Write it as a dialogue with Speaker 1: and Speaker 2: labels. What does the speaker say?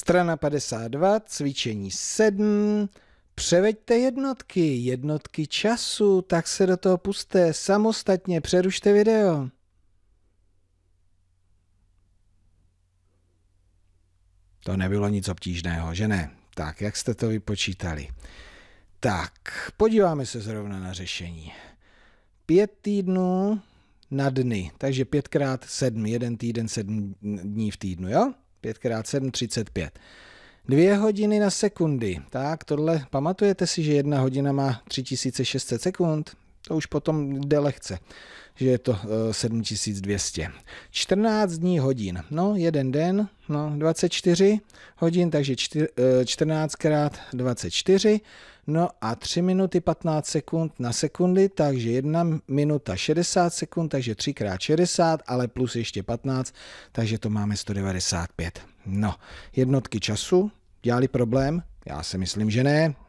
Speaker 1: Strana 52, cvičení 7. Převeďte jednotky, jednotky času, tak se do toho puste. Samostatně přerušte video. To nebylo nic obtížného, že ne? Tak, jak jste to vypočítali? Tak, podíváme se zrovna na řešení. Pět týdnů na dny, takže pětkrát sedm, jeden týden, sedm dní v týdnu, jo? 5x7, 35. Dvě hodiny na sekundy. Tak, tohle, pamatujete si, že jedna hodina má 3600 sekund? To už potom jde lehce, že je to 7200. Eh, 14 dní hodin, no jeden den, no 24 hodin, takže 14 eh, krát 24, no a 3 minuty 15 sekund na sekundy, takže 1 minuta 60 sekund, takže 3 krát 60, ale plus ještě 15, takže to máme 195. No, jednotky času, dělali problém? Já si myslím, že ne,